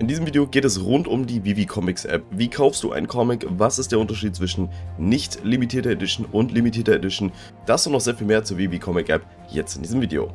In diesem Video geht es rund um die Vivi Comics App. Wie kaufst du einen Comic? Was ist der Unterschied zwischen nicht limitierter Edition und limitierter Edition? Das und noch sehr viel mehr zur Vivi Comic App jetzt in diesem Video.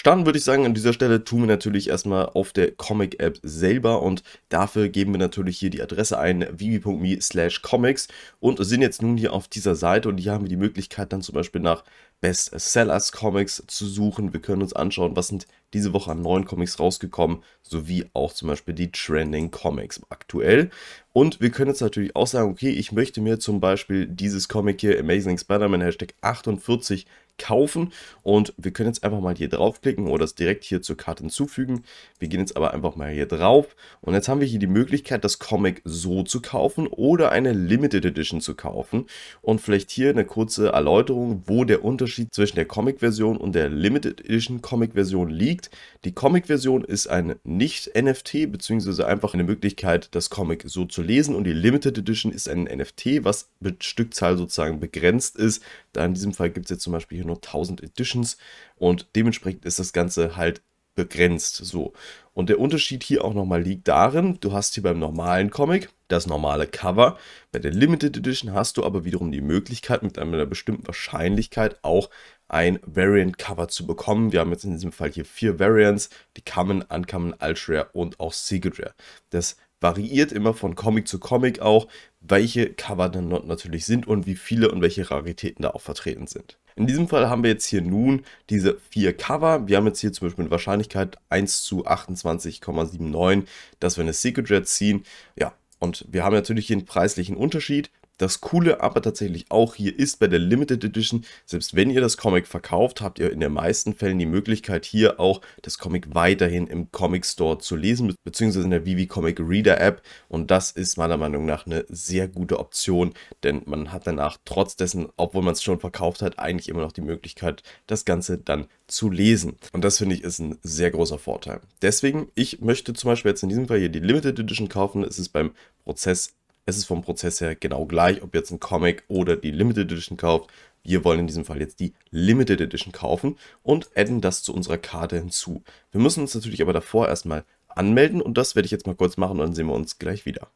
Starten würde ich sagen, an dieser Stelle tun wir natürlich erstmal auf der Comic-App selber und dafür geben wir natürlich hier die Adresse ein, vivi.me slash comics und sind jetzt nun hier auf dieser Seite und hier haben wir die Möglichkeit dann zum Beispiel nach Bestsellers Comics zu suchen. Wir können uns anschauen, was sind diese Woche an neuen Comics rausgekommen, sowie auch zum Beispiel die Trending Comics aktuell. Und wir können jetzt natürlich auch sagen, okay, ich möchte mir zum Beispiel dieses Comic hier, Amazing Spider-Man Hashtag 48, kaufen. Und wir können jetzt einfach mal hier draufklicken oder es direkt hier zur Karte hinzufügen. Wir gehen jetzt aber einfach mal hier drauf. Und jetzt haben wir hier die Möglichkeit, das Comic so zu kaufen oder eine Limited Edition zu kaufen. Und vielleicht hier eine kurze Erläuterung, wo der Unterschied zwischen der Comic-Version und der Limited Edition Comic-Version liegt. Die Comic-Version ist ein Nicht-NFT, beziehungsweise einfach eine Möglichkeit, das Comic so zu lesen und die Limited Edition ist ein NFT, was mit Stückzahl sozusagen begrenzt ist. Da in diesem Fall gibt es jetzt zum Beispiel hier nur 1000 Editions und dementsprechend ist das Ganze halt begrenzt so. Und der Unterschied hier auch nochmal liegt darin, du hast hier beim normalen Comic das normale Cover, bei der Limited Edition hast du aber wiederum die Möglichkeit mit einer bestimmten Wahrscheinlichkeit auch ein Variant Cover zu bekommen. Wir haben jetzt in diesem Fall hier vier Variants, die Common, Uncommon, Ultra und auch Secret Rare. Das variiert immer von Comic zu Comic auch, welche Cover dann natürlich sind und wie viele und welche Raritäten da auch vertreten sind. In diesem Fall haben wir jetzt hier nun diese vier Cover. Wir haben jetzt hier zum Beispiel eine Wahrscheinlichkeit 1 zu 28,79, dass wir eine Secret Jet ziehen. Ja, und wir haben natürlich hier einen preislichen Unterschied. Das Coole aber tatsächlich auch hier ist bei der Limited Edition, selbst wenn ihr das Comic verkauft, habt ihr in den meisten Fällen die Möglichkeit hier auch das Comic weiterhin im Comic Store zu lesen, beziehungsweise in der Vivi Comic Reader App und das ist meiner Meinung nach eine sehr gute Option, denn man hat danach trotz dessen, obwohl man es schon verkauft hat, eigentlich immer noch die Möglichkeit, das Ganze dann zu lesen. Und das finde ich ist ein sehr großer Vorteil. Deswegen, ich möchte zum Beispiel jetzt in diesem Fall hier die Limited Edition kaufen, es ist beim Prozess es ist vom Prozess her genau gleich, ob jetzt ein Comic oder die Limited Edition kauft. Wir wollen in diesem Fall jetzt die Limited Edition kaufen und adden das zu unserer Karte hinzu. Wir müssen uns natürlich aber davor erstmal anmelden und das werde ich jetzt mal kurz machen und dann sehen wir uns gleich wieder.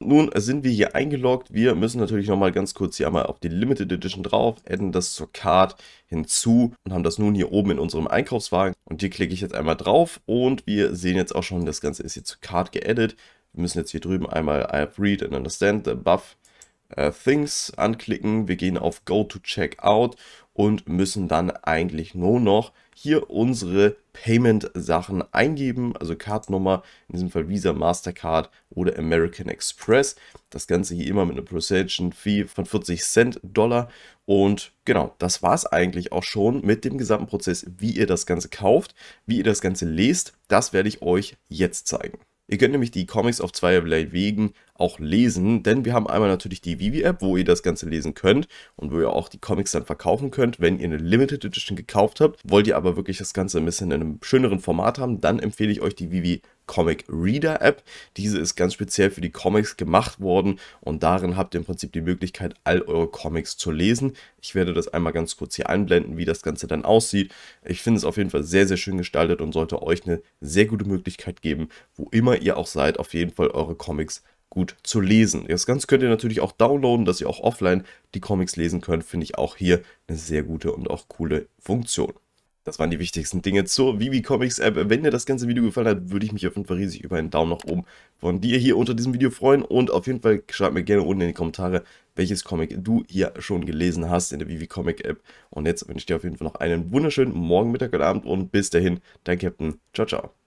Nun sind wir hier eingeloggt. Wir müssen natürlich nochmal ganz kurz hier einmal auf die Limited Edition drauf, adden das zur Card hinzu und haben das nun hier oben in unserem Einkaufswagen. Und hier klicke ich jetzt einmal drauf und wir sehen jetzt auch schon, das Ganze ist hier zur Card geaddet. Wir müssen jetzt hier drüben einmal I have read and understand the above uh, things anklicken. Wir gehen auf go to check out und müssen dann eigentlich nur noch hier unsere Payment-Sachen eingeben, also Kartnummer, in diesem Fall Visa, Mastercard oder American Express. Das Ganze hier immer mit einer Procession Fee von 40 Cent Dollar. Und genau, das war es eigentlich auch schon mit dem gesamten Prozess, wie ihr das Ganze kauft, wie ihr das Ganze lest. Das werde ich euch jetzt zeigen. Ihr könnt nämlich die Comics auf zweierlei Wegen auch lesen, denn wir haben einmal natürlich die Vivi-App, wo ihr das Ganze lesen könnt und wo ihr auch die Comics dann verkaufen könnt. Wenn ihr eine Limited Edition gekauft habt, wollt ihr aber wirklich das Ganze ein bisschen in einem schöneren Format haben, dann empfehle ich euch die Vivi Comic Reader App. Diese ist ganz speziell für die Comics gemacht worden und darin habt ihr im Prinzip die Möglichkeit, all eure Comics zu lesen. Ich werde das einmal ganz kurz hier einblenden, wie das Ganze dann aussieht. Ich finde es auf jeden Fall sehr, sehr schön gestaltet und sollte euch eine sehr gute Möglichkeit geben, wo immer ihr auch seid, auf jeden Fall eure Comics zu gut zu lesen. Das Ganze könnt ihr natürlich auch downloaden, dass ihr auch offline die Comics lesen könnt. Finde ich auch hier eine sehr gute und auch coole Funktion. Das waren die wichtigsten Dinge zur Vivi Comics App. Wenn dir das ganze Video gefallen hat, würde ich mich auf jeden Fall riesig über einen Daumen nach oben von dir hier unter diesem Video freuen. Und auf jeden Fall schreib mir gerne unten in die Kommentare, welches Comic du hier schon gelesen hast in der Vivi Comic App. Und jetzt wünsche ich dir auf jeden Fall noch einen wunderschönen Morgen, Mittag und Abend und bis dahin, dein Captain. Ciao, ciao.